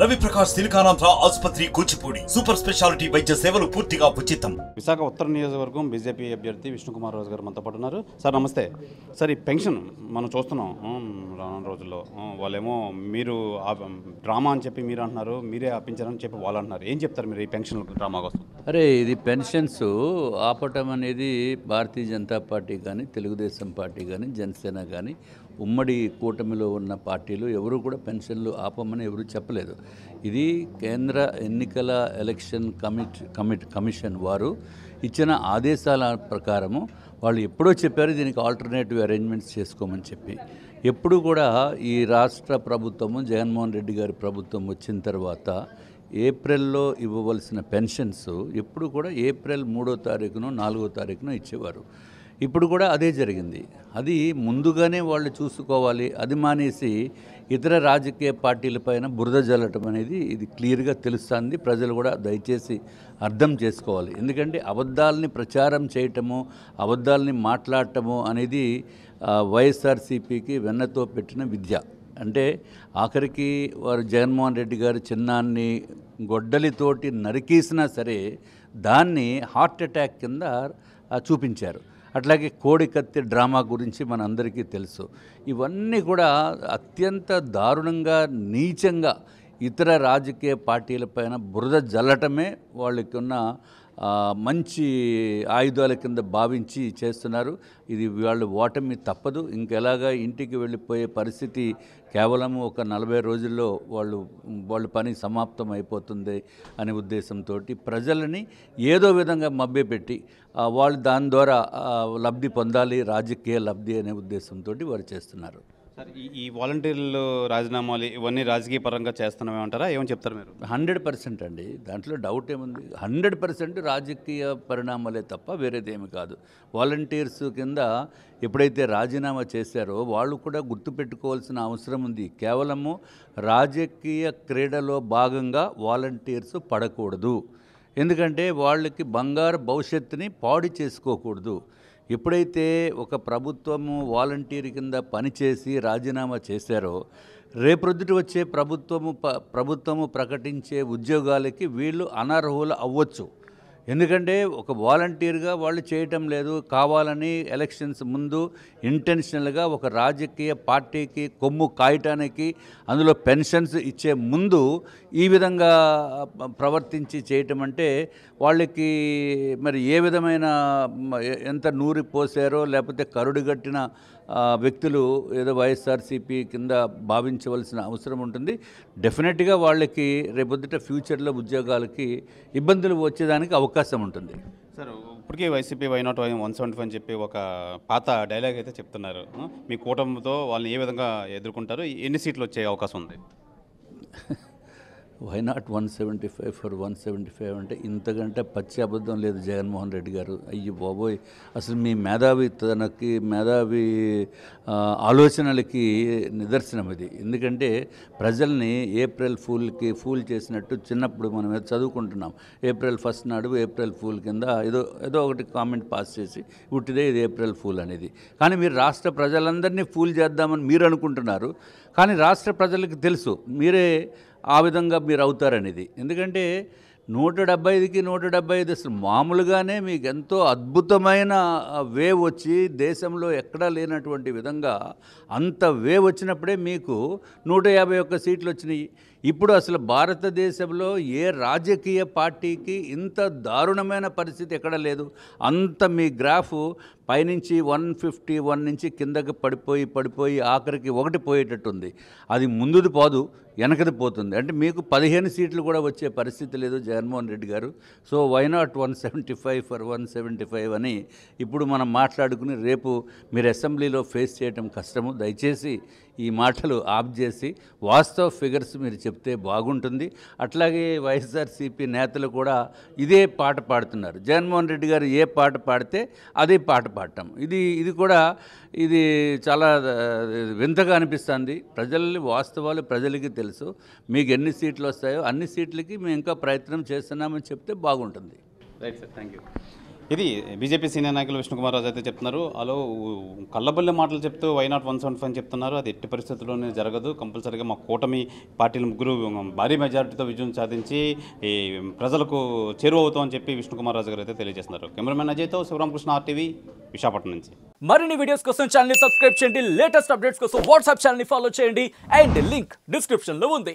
రవిప్రకాష్ సిలికానాంధ్ర ఆసుపత్రి Kuchipudi super speciality వైద్య సేవలు పూర్తిగా ఉచితం విశాఖ ఉత్తర నియోజకవర్గం బీజేపీ అభ్యర్థి విష్ణుకుమార్ రాజు గారు మనతో పాటు ఉన్నారు సార్ నమస్తే సార్ ఈ పెన్షన్ మనం చూస్తున్నాం రానున్న రోజుల్లో వాళ్ళేమో మీరు డ్రామా అని చెప్పి మీరు అంటున్నారు మీరే ఆపించారని చెప్పి వాళ్ళు అంటున్నారు ఏం చెప్తారు మీరు ఈ పెన్షన్ డ్రామా కోసం అరే ఇది పెన్షన్స్ ఆపటం అనేది భారతీయ జనతా పార్టీ కానీ తెలుగుదేశం పార్టీ కానీ జనసేన కానీ ఉమ్మడి కూటమిలో ఉన్న పార్టీలు ఎవరు కూడా పెన్షన్లు ఆపమని ఎవరు చెప్పలేదు ఇది కేంద్ర ఎన్నికల ఎలక్షన్ కమిట్ కమిట్ కమిషన్ వారు ఇచ్చిన ఆదేశాల ప్రకారము వాళ్ళు ఎప్పుడో చెప్పారు దీనికి ఆల్టర్నేటివ్ అరేంజ్మెంట్స్ చేసుకోమని చెప్పి ఎప్పుడు కూడా ఈ రాష్ట్ర ప్రభుత్వము జగన్మోహన్ రెడ్డి గారి ప్రభుత్వం వచ్చిన తర్వాత ఏప్రిల్లో ఇవ్వవలసిన పెన్షన్స్ ఎప్పుడు కూడా ఏప్రిల్ మూడో తారీఖును నాలుగో తారీఖును ఇచ్చేవారు ఇప్పుడు కూడా అదే జరిగింది అది ముందుగానే వాళ్ళు చూసుకోవాలి అది మానేసి ఇతర రాజకీయ పార్టీలపైన బురద జల్లటం అనేది ఇది క్లియర్గా తెలుస్తుంది ప్రజలు కూడా దయచేసి అర్థం చేసుకోవాలి ఎందుకంటే అబద్ధాలని ప్రచారం చేయటము అబద్ధాలని మాట్లాడటము అనేది వైఎస్ఆర్సీపీకి వెన్నతో పెట్టిన విద్య అంటే ఆఖరికి వారు జగన్మోహన్ రెడ్డి గారు చిన్నాన్ని గొడ్డలితోటి నరికేసినా సరే దాన్ని హార్ట్ అటాక్ కింద చూపించారు అట్లాగే కోడికత్తి డ్రామా గురించి మన అందరికీ తెలుసు ఇవన్నీ కూడా అత్యంత దారుణంగా నీచంగా ఇతర రాజకీయ పార్టీల పైన బురద జల్లటమే వాళ్ళకున్న మంచి ఆయుధాల కింద భావించి చేస్తున్నారు ఇది వాళ్ళ ఓటమి తప్పదు ఇంకెలాగా ఇంటికి వెళ్ళిపోయే పరిస్థితి కేవలం ఒక నలభై రోజుల్లో వాళ్ళు వాళ్ళ పని సమాప్తం అయిపోతుంది అనే ఉద్దేశంతో ప్రజలని ఏదో విధంగా మభ్యపెట్టి వాళ్ళు దాని ద్వారా లబ్ధి పొందాలి రాజకీయ లబ్ధి అనే ఉద్దేశంతో వారు చేస్తున్నారు సార్ ఈ ఈ వాలంటీర్లు రాజీనామాలు ఇవన్నీ రాజకీయ పరంగా చేస్తున్నామేమంటారా ఏమని చెప్తారు మీరు హండ్రెడ్ పర్సెంట్ అండి దాంట్లో డౌట్ ఏముంది హండ్రెడ్ పర్సెంట్ రాజకీయ పరిణామాలే తప్ప ఏమి కాదు వాలంటీర్స్ కింద ఎప్పుడైతే రాజీనామా చేశారో వాళ్ళు కూడా గుర్తుపెట్టుకోవాల్సిన అవసరం ఉంది కేవలము రాజకీయ క్రీడలో భాగంగా వాలంటీర్స్ పడకూడదు ఎందుకంటే వాళ్ళకి బంగారు భవిష్యత్తుని పాడు చేసుకోకూడదు ఎప్పుడైతే ఒక ప్రభుత్వము వాలంటీర్ కింద పనిచేసి రాజీనామా చేశారో రేపొద్దుటి వచ్చే ప్రభుత్వము ప్రభుత్వము ప్రకటించే ఉద్యోగాలకి వీళ్ళు అనర్హులు అవ్వచ్చు ఎందుకంటే ఒక వాలంటీర్గా వాళ్ళు చేయటం లేదు కావాలని ఎలక్షన్స్ ముందు ఇంటెన్షనల్గా ఒక రాజకీయ పార్టీకి కొమ్ము కాయటానికి అందులో పెన్షన్స్ ఇచ్చే ముందు ఈ విధంగా ప్రవర్తించి చేయటం అంటే వాళ్ళకి మరి ఏ విధమైన ఎంత నూరి పోసారో లేకపోతే కట్టిన వ్యక్తులు ఏదో వైఎస్ఆర్సీపీ కింద భావించవలసిన అవసరం ఉంటుంది డెఫినెట్గా వాళ్ళకి రేపొద్దుట ఫ్యూచర్లో ఉద్యోగాలకి ఇబ్బందులు వచ్చేదానికి అవకాశం ఉంటుంది సార్ ఇప్పటికీ YCP why not why one seventy five అని చెప్పి ఒక పాత డైలాగ్ అయితే చెప్తున్నారు మీ కూటమితో వాళ్ళని ఏ విధంగా ఎదుర్కొంటారు ఎన్ని సీట్లు వచ్చే అవకాశం ఉంది why not one seventy five for one seventy five అంటే ఇంతకంటే పచ్చి అబద్ధం లేదు జగన్మోహన్ రెడ్డి గారు అయ్యి బాబోయ్ అసలు మీ మేధావి తనకి మేధావి ఆలోచనలకి నిదర్శనం ఇది ఎందుకంటే ప్రజల్ని ఏప్రిల్ ఫూల్కి ఫూల్ చేసినట్టు చిన్నప్పుడు మనం చదువుకుంటున్నాం ఏప్రిల్ ఫస్ట్ నాడు ఏప్రిల్ ఫూల్ కింద ఏదో ఏదో ఒకటి కామెంట్ పాస్ చేసి ఉట్టిదే ఇది ఏప్రిల్ ఫూల్ అనేది కానీ మీరు రాష్ట్ర ప్రజలందరినీ ఫూల్ చేద్దామని మీరు అనుకుంటున్నారు కానీ రాష్ట్ర ప్రజలకు తెలుసు మీరే ఆ విధంగా మీరు అవుతారనేది ఎందుకంటే నూట డెబ్బై ఐదుకి నూట డెబ్బై ఐదు అసలు మామూలుగానే మీకు ఎంతో అద్భుతమైన వేవ్ వచ్చి దేశంలో ఎక్కడా లేనటువంటి విధంగా అంత వేవ్ వచ్చినప్పుడే మీకు నూట యాభై ఒక్క సీట్లు వచ్చినాయి ఇప్పుడు అసలు భారతదేశంలో ఏ రాజకీయ పార్టీకి ఇంత దారుణమైన పరిస్థితి ఎక్కడ లేదు అంత మీ గ్రాఫ్ పైనుంచి వన్ ఫిఫ్టీ వన్ నుంచి కిందకి పడిపోయి పడిపోయి ఆఖరికి ఒకటి పోయేటట్టుంది అది ముందుది పోదు వెనకది పోతుంది అంటే మీకు పదిహేను సీట్లు కూడా వచ్చే పరిస్థితి లేదు జగన్మోహన్ రెడ్డి గారు so why not one seventy five for one seventy five అని ఇప్పుడు మనం మాట్లాడుకుని రేపు మీరు అసెంబ్లీలో ఫేస్ చేయటం కష్టము దయచేసి ఈ మాటలు ఆఫ్ చేసి వాస్తవ ఫిగర్స్ మీరు చెప్తే బాగుంటుంది అట్లాగే వైఎస్ఆర్సీపీ నేతలు కూడా ఇదే పాట పాడుతున్నారు జగన్మోహన్ రెడ్డి గారు ఏ పాట పాడితే అదే పాట పాడు పాడటం ఇది ఇది కూడా ఇది చాలా వింతగా అనిపిస్తుంది ప్రజల వాస్తవాలు ప్రజలకి తెలుసు మీకు ఎన్ని సీట్లు వస్తాయో అన్ని సీట్లకి మేము ఇంకా ప్రయత్నం చేస్తున్నామని చెప్తే బాగుంటుంది రైట్ సార్ థ్యాంక్ యూ ఇది బీజేపీ సీనియర్ నాయకులు విష్ణుకుమార్ రాజు అయితే చెప్తున్నారు అలా కళ్ళబల్లె మాటలు చెప్తూ why not one seventy five చెప్తున్నారు అది ఎట్టి పరిస్థితుల్లోనే జరగదు కంపల్సరీగా మా కూటమి పార్టీల ముగ్గురు భారీ మెజారిటీతో విజయం సాధించి ఈ ప్రజలకు చేరువవుతామని చెప్పి విష్ణుకుమార్ రాజు గారు అయితే తెలియజేస్తున్నారు కెమెరామెన్ అజయ్తో శివరామకృష్ణ ఆర్టీవీ విశాఖపట్నం నుంచి మరిన్ని వీడియోస్ కోసం ఛానల్ సబ్స్క్రైబ్ చేయండి లేటెస్ట్ అప్డేట్స్ కోసం వాట్సాప్ ఛానల్ ఫాలో చేయండి అండ్ లింక్ డిస్క్రిప్షన్లో ఉంది